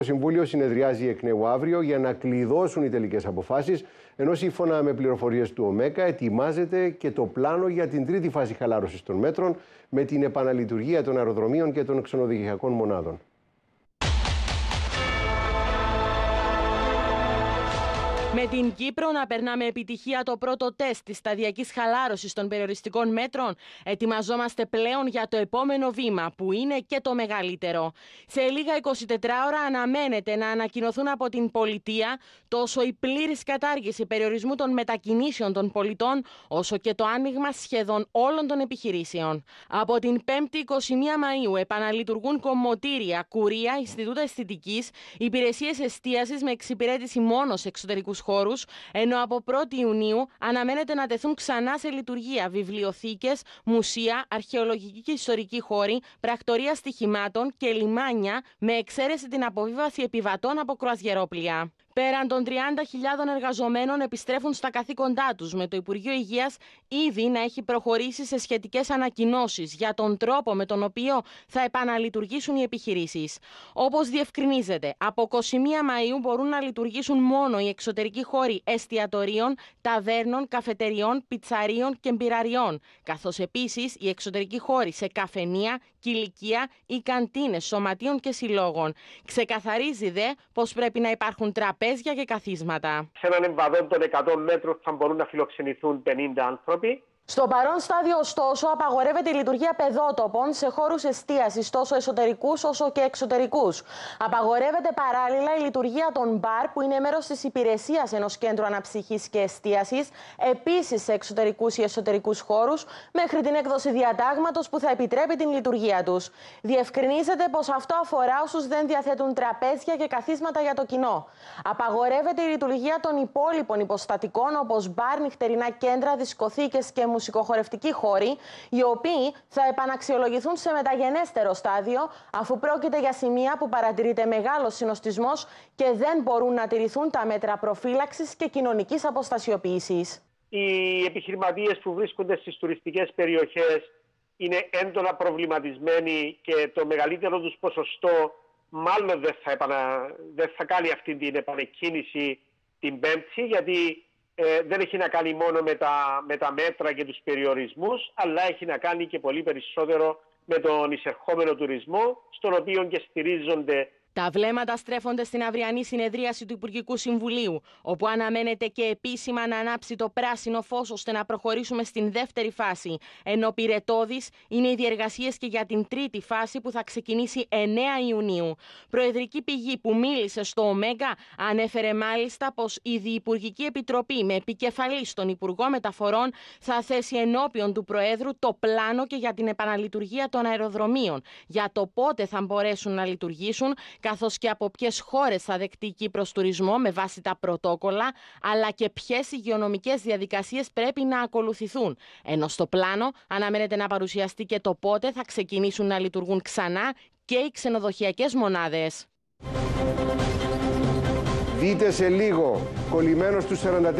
Το Συμβούλιο συνεδριάζει εκ νέου αύριο για να κλειδώσουν οι τελικές αποφάσεις, ενώ σύμφωνα με πληροφορίες του ΟΜΕΚΑ ετοιμάζεται και το πλάνο για την τρίτη φάση χαλάρωσης των μέτρων με την επαναλειτουργία των αεροδρομίων και των ξενοδοχειακών μονάδων. Με την Κύπρο να περνάμε επιτυχία το πρώτο τεστ της σταδιακής χαλάρωσης των περιοριστικών μέτρων, ετοιμαζόμαστε πλέον για το επόμενο βήμα, που είναι και το μεγαλύτερο. Σε λίγα 24 ώρα αναμένεται να ανακοινωθούν από την πολιτεία τόσο η πλήρης κατάργηση περιορισμού των μετακινήσεων των πολιτών, όσο και το άνοιγμα σχεδόν όλων των επιχειρήσεων. Από την 5η 21 μαιου επαναλειτουργούν κομμωτήρια, κουρία, Ινστιτούτα Αισθητικής, υπηρεσίες εστίασης με εξυπηρέτηση μόνο σε εξωτερικούς χώρους, ενώ από 1η Ιουνίου αναμένεται να τεθούν ξανά σε λειτουργία βιβλιοθήκες, μουσεία, αρχαιολογική και ιστορική χώρη, πρακτορία στοιχημάτων και λιμάνια, με εξαίρεση την αποβίβαση επιβατών από κρουαζιερόπλια. Πέραν των 30.000 εργαζομένων επιστρέφουν στα καθήκοντά τους, με το Υπουργείο Υγείας ήδη να έχει προχωρήσει σε σχετικές ανακοινώσεις για τον τρόπο με τον οποίο θα επαναλειτουργήσουν οι επιχειρήσεις. Όπως διευκρινίζεται, από 21 Μαΐου μπορούν να λειτουργήσουν μόνο οι εξωτερικοί χώροι εστιατορίων, ταβέρνων, καφετεριών, πιτσαρίων και μπυραριών, καθώς επίσης οι εξωτερικοί χώροι σε καφενεία κηλικία ή καντίνες σωματείων και συλλόγων. Ξεκαθαρίζει δε πως πρέπει να υπάρχουν τραπέζια και καθίσματα. Σε έναν εμβαδόν των 100 μέτρων θα μπορούν να φιλοξενηθούν 50 άνθρωποι. Στο παρόν στάδιο, ωστόσο, απαγορεύεται η λειτουργία παιδότοπων σε χώρους εστίασης τόσο εσωτερικούς όσο και εξωτερικούς. Απαγορεύεται παράλληλα η λειτουργία των μπαρ, που είναι μέρος της υπηρεσίας ενός κέντρου αναψυχής και εστίασης, επίσης σε εξωτερικούς ή εσωτερικούς χώρους, μέχρι την έκδοση διατάγματος που θα επιτρέπει την λειτουργία τους. Διευκρινίζεται πως αυτό αφορά όσους δεν διαθέτουν τραπέζια και καθίσματα για το κοινό. Απαγορεύεται η λειτουργία των υπόλοιπων υποστατικών, όπως μπαρ, νυχτερινά κέντρα, δισκοθήκες και μουσική μουσικοχορευτικοί χώροι, οι οποίοι θα επαναξιολογηθούν σε μεταγενέστερο στάδιο, αφού πρόκειται για σημεία που παρατηρείται μεγάλος συνοστισμός και δεν μπορούν να τηρηθούν τα μέτρα προφύλαξης και κοινωνικής αποστασιοποίησης. Οι επιχειρηματίες που βρίσκονται στις τουριστικές περιοχές είναι έντονα προβληματισμένοι και το μεγαλύτερο τους ποσοστό μάλλον δεν θα, επανα... δεν θα κάνει αυτή την επανεκκίνηση την Πέμπτη γιατί ε, δεν έχει να κάνει μόνο με τα, με τα μέτρα και τους περιορισμούς, αλλά έχει να κάνει και πολύ περισσότερο με τον εισερχόμενο τουρισμό, στον οποίο και στηρίζονται τα βλέμματα στρέφονται στην αυριανή συνεδρίαση του Υπουργικού Συμβουλίου, όπου αναμένεται και επίσημα να ανάψει το πράσινο φως ώστε να προχωρήσουμε στην δεύτερη φάση. Ενώ πυρετόδης είναι οι διεργασίες και για την τρίτη φάση που θα ξεκινήσει 9 Ιουνίου. Προεδρική πηγή που μίλησε στο ΩΜΕΓΑ... ανέφερε μάλιστα πως η Διυπουργική Επιτροπή με επικεφαλή στον Υπουργό Μεταφορών θα θέσει ενώπιον του Προέδρου το πλάνο και για την επαναλειτουργία των αεροδρομίων, για το πότε θα μπορέσουν να λειτουργήσουν καθώς και από ποιες χώρες θα δεκτεί Κύπρος τουρισμό με βάση τα πρωτόκολλα, αλλά και ποιες υγειονομικές διαδικασίες πρέπει να ακολουθηθούν. Ενώ στο πλάνο αναμένεται να παρουσιαστεί και το πότε θα ξεκινήσουν να λειτουργούν ξανά και οι ξενοδοχειακές μονάδες. Δείτε σε λίγο κολλημένος του 43.